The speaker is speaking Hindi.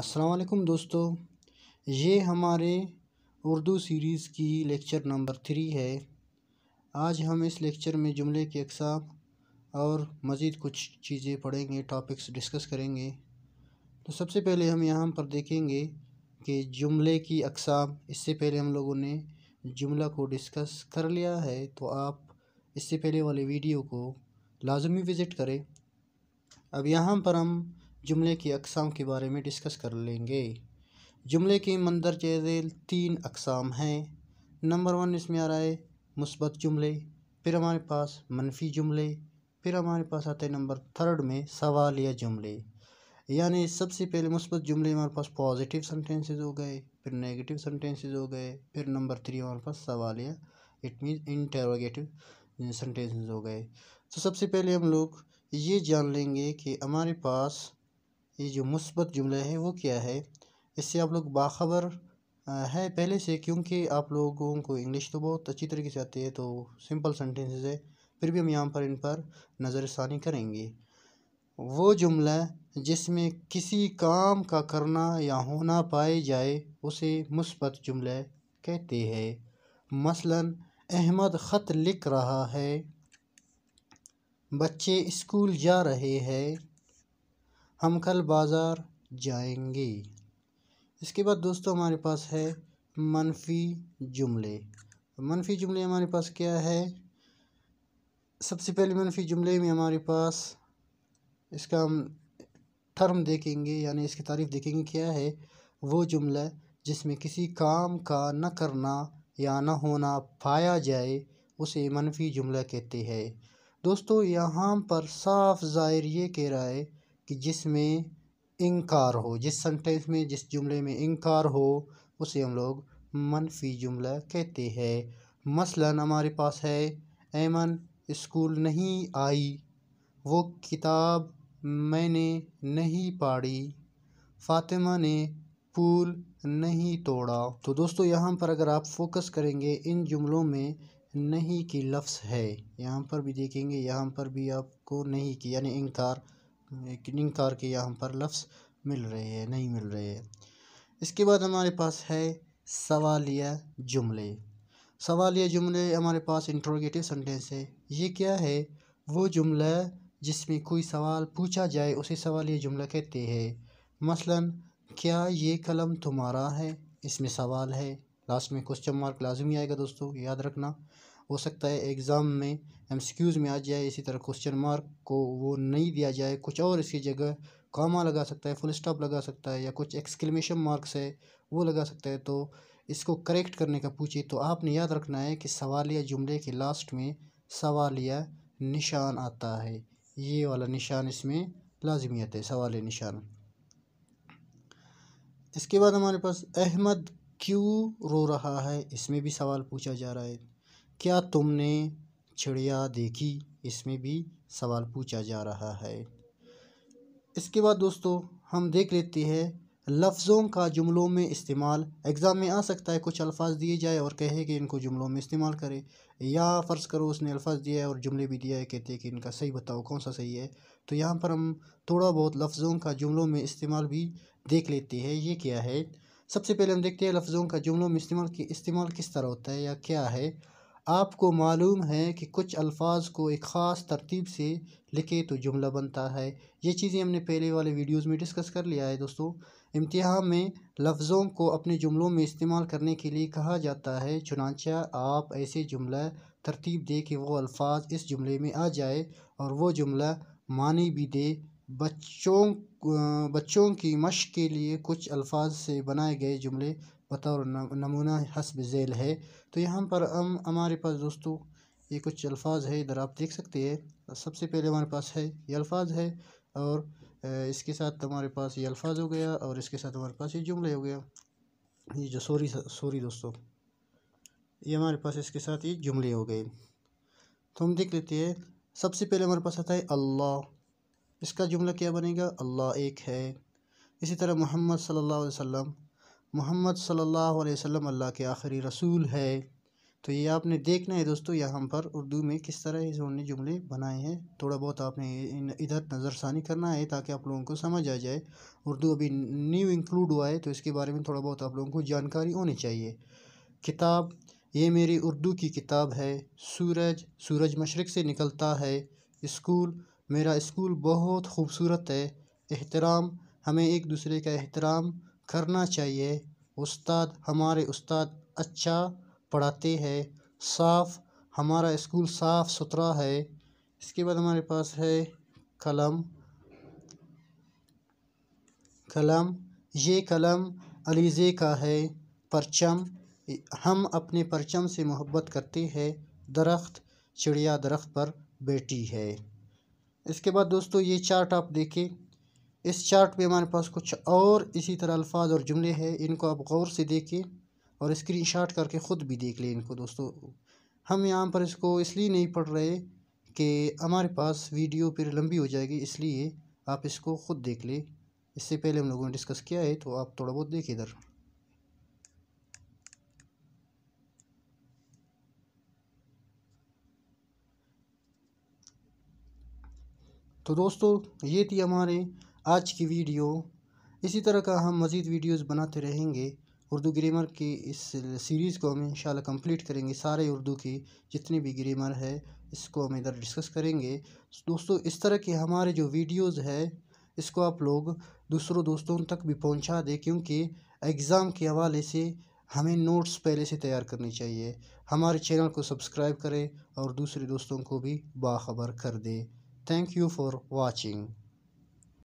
अस्सलाम दोस्तों ये हमारे उर्दू सीरीज़ की लेक्चर नंबर थ्री है आज हम इस लेक्चर में जुमले के अकसाम और मज़ीद कुछ चीज़ें पढ़ेंगे टॉपिक्स डिस्कस करेंगे तो सबसे पहले हम यहाँ पर देखेंगे कि जुमले की अकसाम इससे पहले हम लोगों ने जुमला को डिस्कस कर लिया है तो आप इससे पहले वाले वीडियो को लाजमी विज़िट करें अब यहाँ पर हम जुमले की अकसाम के बारे में डिस्कस कर लेंगे जुमले के मंदर झेल तीन अकसाम हैं नंबर वन इसमें आ रहा है मुस्बत जुमले फिर हमारे पास मनफी जुमले फिर हमारे पास आते हैं नंबर थर्ड में सवाल या जुमले यानी सबसे पहले मुस्बत जुमले हमारे पास पॉजिटिव सेंटेंसेज हो गए फिर नेगेटिव सेंटेंसेज हो गए फिर नंबर थ्री हमारे पास सवाल या इट मीन इंटरोगेटिव सेंटेंसेज हो गए तो सबसे पहले हम लोग ये जान लेंगे कि हमारे पास ये जो मुस्बत जुमला है वो क्या है इससे आप लोग बाखबर है पहले से क्योंकि आप लोगों को इंग्लिश तो बहुत अच्छी तरीके से आती है तो सिंपल सेंटेंसेस है फिर भी हम यहाँ पर इन पर नज़रसानी करेंगे वो जुमला जिसमें किसी काम का करना या होना पाए जाए उसे मुस्बत जुमला कहते हैं मसलन अहमद ख़त लिख रहा है बच्चे स्कूल जा रहे हैं हम कल बाज़ार जाएंगे इसके बाद दोस्तों हमारे पास है मनफी जुमले मनफी जुमले हमारे पास क्या है सबसे पहले मनफी जुमले में हमारे पास इसका हम टर्म देखेंगे यानी इसकी तारीफ देखेंगे क्या है वो जुमला जिसमें किसी काम का न करना या न होना पाया जाए उसे मनफी जुमला कहते हैं दोस्तों यहाँ पर साफ ज़ाहिर ये कह रहा है कि जिसमें इंकार हो जिस सेंटेंस में जिस जुमले में इंकार हो उसे हम लोग मनफी जुमला कहते हैं मसलन हमारे पास है ऐमन स्कूल नहीं आई वो किताब मैंने नहीं पढ़ी फातिमा ने फूल नहीं तोड़ा तो दोस्तों यहाँ पर अगर आप फोकस करेंगे इन जुमलों में नहीं की लफ्स है यहाँ पर भी देखेंगे यहाँ पर भी आपको नहीं की यानी इनकार किनिंग कार के यहाँ पर लफ्स मिल रहे हैं नहीं मिल रहे हैं इसके बाद हमारे पास है सवालिया जुमले सवालिया जुमले हमारे पास इंट्रोगेटिव सेंटेंस है ये क्या है वो जुमला जिसमें कोई सवाल पूछा जाए उसे सवालिया जुमला कहते हैं मसलन क्या ये कलम तुम्हारा है इसमें सवाल है लास्ट में क्वेश्चन मार्क लाजमी आएगा दोस्तों याद रखना हो सकता है एग्ज़ाम में एमसीक्यूज़ में आ जाए इसी तरह क्वेश्चन मार्क को वो नहीं दिया जाए कुछ और इसकी जगह कामा लगा सकता है फुल स्टॉप लगा सकता है या कुछ एक्सक्लेमेशन मार्क्स है वो लगा सकता है तो इसको करेक्ट करने का पूछे तो आपने याद रखना है कि सवालिया जुमले के लास्ट में सवालिया निशान आता है ये वाला निशान इसमें लाजमियत है सवाल निशान इसके बाद हमारे पास अहमद क्यों रो रहा है इसमें भी सवाल पूछा जा रहा है क्या तुमने चिड़िया देखी इसमें भी सवाल पूछा जा रहा है इसके बाद दोस्तों हम देख लेते हैं लफ्ज़ों का जुमलों में इस्तेमाल एग्ज़ाम में आ सकता है कुछ अल्फाज दिए जाए और कहे कि इनको जुमलों में इस्तेमाल करें या फ़र्ज़ करो उसने अल्फाज दिया है और जुमले भी दिया है कहते हैं कि इनका सही बताओ कौन सा सही है तो यहाँ पर हम थोड़ा बहुत लफ्ज़ों का जुमलों में इस्तेमाल भी देख लेते हैं ये क्या है सबसे पहले हम देखते हैं लफ्ज़ों का जुमलों में इस्तेमाल कि इस्तेमाल किस तरह होता है या क्या है आपको मालूम है कि कुछ अल्फाज को एक ख़ास तरतीब से लिखे तो जुमला बनता है ये चीज़ें हमने पहले वाले वीडियोस में डिस्कस कर लिया है दोस्तों इम्तहा में लफ्ज़ों को अपने जुमलों में इस्तेमाल करने के लिए कहा जाता है चुनाचा आप ऐसे जुमला तरतीब दे कि वो अल्फाज इस जुमले में आ जाए और वो जुमला मानी भी दे बच्चों बच्चों की मश के लिए कुछ अल्फाज से बनाए गए जुमले बतौर नमूना हसब झेल है तो यहाँ पर हम हमारे पास दोस्तों ये कुछ अल्फाज है इधर आप देख सकते हैं सबसे पहले हमारे पास है ये अल्फाज है और इसके साथ हमारे पास ये अल्फाज हो गया और इसके साथ हमारे पास ये जुमले हो गया ये जो सॉरी सॉरी दोस्तों ये हमारे पास इसके साथ ये जुमले हो गए तो हम देख लेते हैं सबसे पहले हमारे पास आता है अल्लाह इसका जुमला क्या बनेगा अल्लाह एक है इसी तरह मोहम्मद सल्लल्लाहु अलैहि वसल्लम मोहम्मद सल्लल्लाहु अलैहि वसल्लम अल्लाह के आखिरी रसूल है तो ये आपने देखना है दोस्तों यहाँ पर उर्दू में किस तरह इन्होंने जुमले बनाए हैं थोड़ा बहुत आपने इधर नज़रसानी करना है ताकि आप लोगों को समझ आ जाए उर्दू अभी न्यू इंक्लूड हुआ है तो इसके बारे में थोड़ा बहुत आप लोगों को जानकारी होनी चाहिए किताब ये मेरी उर्दू की किताब है सूरज सूरज मशरक़ से निकलता है स्कूल मेरा स्कूल बहुत खूबसूरत है एहतराम हमें एक दूसरे का एहतराम करना चाहिए उस्ताद हमारे उस्ताद अच्छा पढ़ाते हैं साफ़ हमारा स्कूल साफ़ सुथरा है इसके बाद हमारे पास है कलम कलम ये कलम अलीज़े का है परचम हम अपने परचम से मोहब्बत करते हैं दरख्त चिड़िया दरख्त पर बैठी है इसके बाद दोस्तों ये चार्ट आप देखें इस चार्ट पे हमारे पास कुछ और इसी तरह अल्फाज और जुमले हैं इनको आप गौर से देखें और स्क्रीन शॉट करके ख़ुद भी देख लें इनको दोस्तों हम यहाँ पर इसको इसलिए नहीं पढ़ रहे कि हमारे पास वीडियो फिर लंबी हो जाएगी इसलिए आप इसको ख़ुद देख लें इससे पहले हम लोगों ने डिस्कस किया है तो आप थोड़ा बहुत देखें इधर तो दोस्तों ये थी हमारे आज की वीडियो इसी तरह का हम मज़ीद वीडियोस बनाते रहेंगे उर्दू ग्रामर की इस सीरीज़ को हम इन कंप्लीट करेंगे सारे उर्दू की जितनी भी ग्रामर है इसको हम इधर डिस्कस करेंगे दोस्तों इस तरह के हमारे जो वीडियोस है इसको आप लोग दूसरों दोस्तों तक भी पहुंचा दें क्योंकि एग्ज़ाम के हवाले से हमें नोट्स पहले से तैयार करने चाहिए हमारे चैनल को सब्सक्राइब करें और दूसरे दोस्तों को भी बाखबर कर दें थैंक यू फॉर वॉचिंग